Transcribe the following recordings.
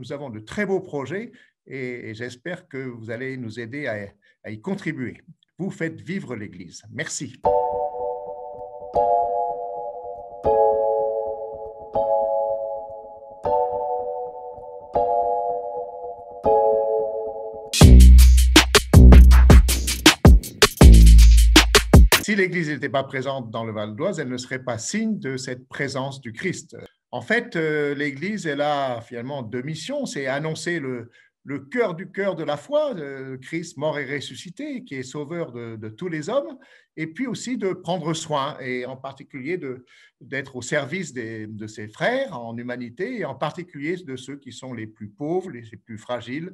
Nous avons de très beaux projets et, j'espère que vous allez nous aider à y contribuer. Vous faites vivre l'Église. Merci. si l'Église n'était pas présente dans le Val d'Oise, elle ne serait pas signe de cette présence du Christ. En fait, euh, l'Église, elle a finalement deux missions. C'est annoncer le, cœur du cœur de la foi, euh, Christ mort et ressuscité, qui est sauveur de, tous les hommes, et puis aussi de prendre soin, et en particulier d'être au service de ses frères en humanité, et en particulier de ceux qui sont les plus pauvres, les plus fragiles,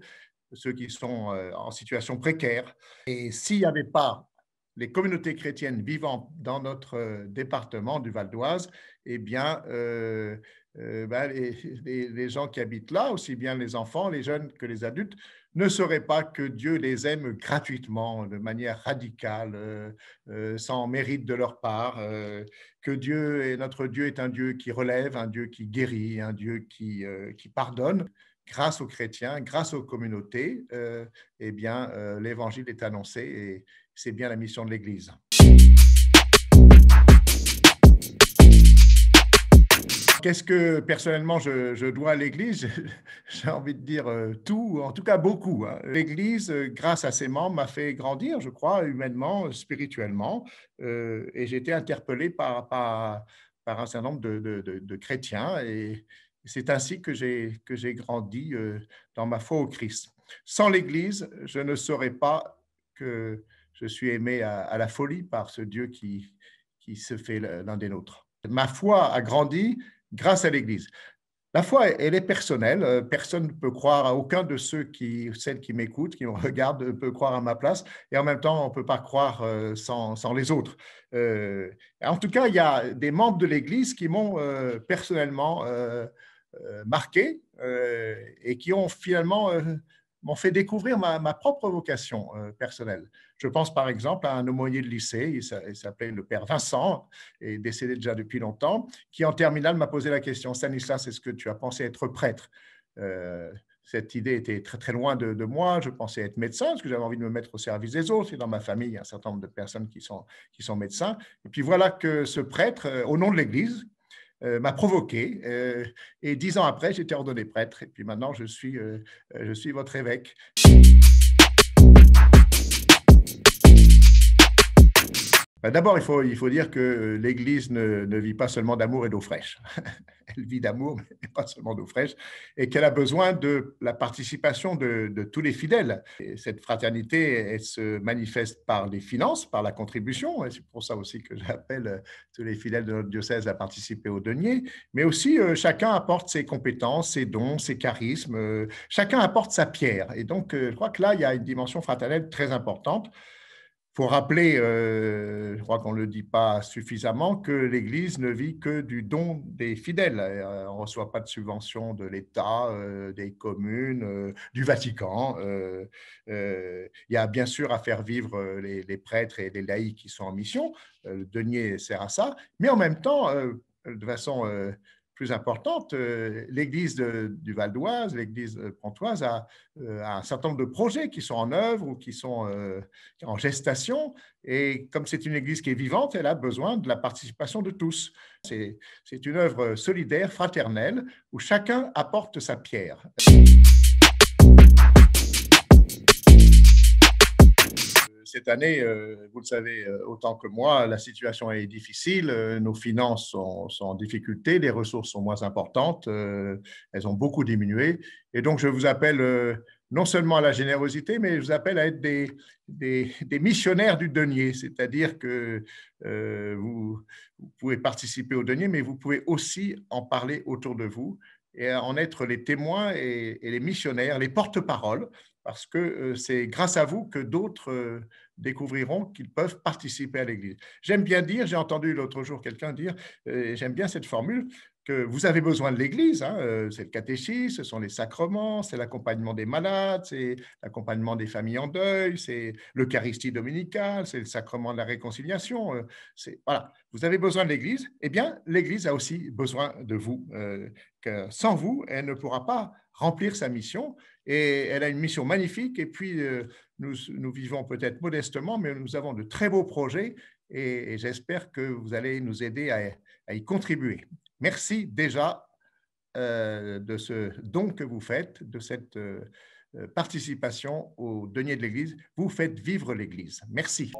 ceux qui sont euh, en situation précaire. Et s'il n'y avait pas les communautés chrétiennes vivant dans notre euh, département du Val d'Oise, eh bien, euh, euh, ben, les, gens qui habitent là, aussi bien les enfants, les jeunes que les adultes, ne sauraient pas que Dieu les aime gratuitement, de manière radicale, sans mérite de leur part, que Dieu et notre Dieu est un Dieu qui relève, un Dieu qui guérit, un Dieu qui, pardonne grâce aux chrétiens, grâce aux communautés, euh, eh bien, l'évangile est annoncé et, c'est bien la mission de l'Église. Qu'est-ce que personnellement je, dois à l'Église J'ai envie de dire euh, tout, en tout cas beaucoup. Hein. L'Église, euh, grâce à ses membres, m'a fait grandir, je crois, humainement, euh, spirituellement, et j'ai été interpellé par, par, un certain nombre de, de, de chrétiens, et c'est ainsi que j'ai, que j'ai grandi dans ma foi au Christ. Sans l'Église, je ne saurais pas que je suis aimé à, la folie par ce Dieu qui, qui se fait l'un des nôtres. Ma foi a grandi grâce à l'Église. La foi, elle est personnelle. Euh, personne ne peut croire à aucun de ceux qui, celles qui m'écoutent, qui me regardent, peut croire à ma place. Et en même temps, on ne peut pas croire euh, sans, sans les autres. Euh, en tout cas, il y a des membres de l'Église qui m'ont personnellement marqué et qui ont finalement m'ont fait découvrir ma, propre vocation euh, personnelle. Je pense par exemple à un aumônier de lycée, il s'appelait le père Vincent, et décédé déjà depuis longtemps, qui en terminale m'a posé la question Stanislas, est-ce que tu as pensé être prêtre euh, cette idée était très très loin de, moi. Je pensais être médecin parce que j'avais envie de me mettre au service des autres. Et dans ma famille, il y a un certain nombre de personnes qui sont, qui sont médecins. Et puis voilà que ce prêtre, euh, au nom de l'Église, euh, m'a provoqué. Euh, et dix ans après, j'étais ordonné prêtre. Et puis maintenant, je suis, euh, je suis votre évêque. Bah, d'abord, il faut, il faut dire que euh, l'Église ne, ne, vit pas seulement d'amour et d'eau fraîche. Elle vit d'amour, mais pas seulement d'eau fraîche, et qu'elle a besoin de la participation de, de tous les fidèles. cette fraternité, se manifeste par les finances, par la contribution, et c'est pour ça aussi que j'appelle euh, tous les fidèles de notre diocèse à participer au denier, mais aussi euh, chacun apporte ses compétences, ses dons, ses charismes, chacun apporte sa pierre. Et donc, je crois que là, il y a une dimension fraternelle très importante faut rappeler, euh, je crois qu'on ne le dit pas suffisamment, que l'Église ne vit que du don des fidèles. Euh, on ne reçoit pas de subvention de l'État, euh, des communes, du Vatican. Il y a bien sûr à faire vivre les, les, prêtres et les laïcs qui sont en mission, le denier sert à ça, mais en même temps, de façon plus importante, euh, l'église du Val d'Oise, l'église euh, pontoise a, euh, a, un certain nombre de projets qui sont en œuvre ou qui sont en gestation. Et comme c'est une église qui est vivante, elle a besoin de la participation de tous. C'est une œuvre solidaire, fraternelle, où chacun apporte sa pierre. cette année, euh, vous le savez euh, autant que moi, la situation est difficile, euh, nos finances sont, en difficulté, les ressources sont moins importantes, elles ont beaucoup diminué. Et donc, je vous appelle non seulement à la générosité, mais je vous appelle à être des, des, missionnaires du denier, c'est-à-dire que vous, vous, pouvez participer au denier, mais vous pouvez aussi en parler autour de vous et en être les témoins et, les missionnaires, les porte-paroles, parce que euh, c'est grâce à vous que d'autres euh, découvriront qu'ils peuvent participer à l'Église. J'aime bien dire, j'ai entendu l'autre jour quelqu'un dire, euh, j'aime bien cette formule, que vous avez besoin de l'Église, hein, euh, c'est le catéchisme, ce sont les sacrements, c'est l'accompagnement des malades, c'est l'accompagnement des familles en deuil, c'est l'Eucharistie dominicale, c'est le sacrement de la réconciliation. Euh, voilà, vous avez besoin de l'Église, eh bien l'Église a aussi besoin de vous. Euh, sans vous, elle ne pourra pas remplir sa mission et elle a une mission magnifique. Et puis nous, vivons peut-être modestement, mais nous avons de très beaux projets et, j'espère que vous allez nous aider à y contribuer. Merci déjà euh, de ce don que vous faites, de cette euh, euh, participation au denier de l'Église. Vous faites vivre l'Église. Merci.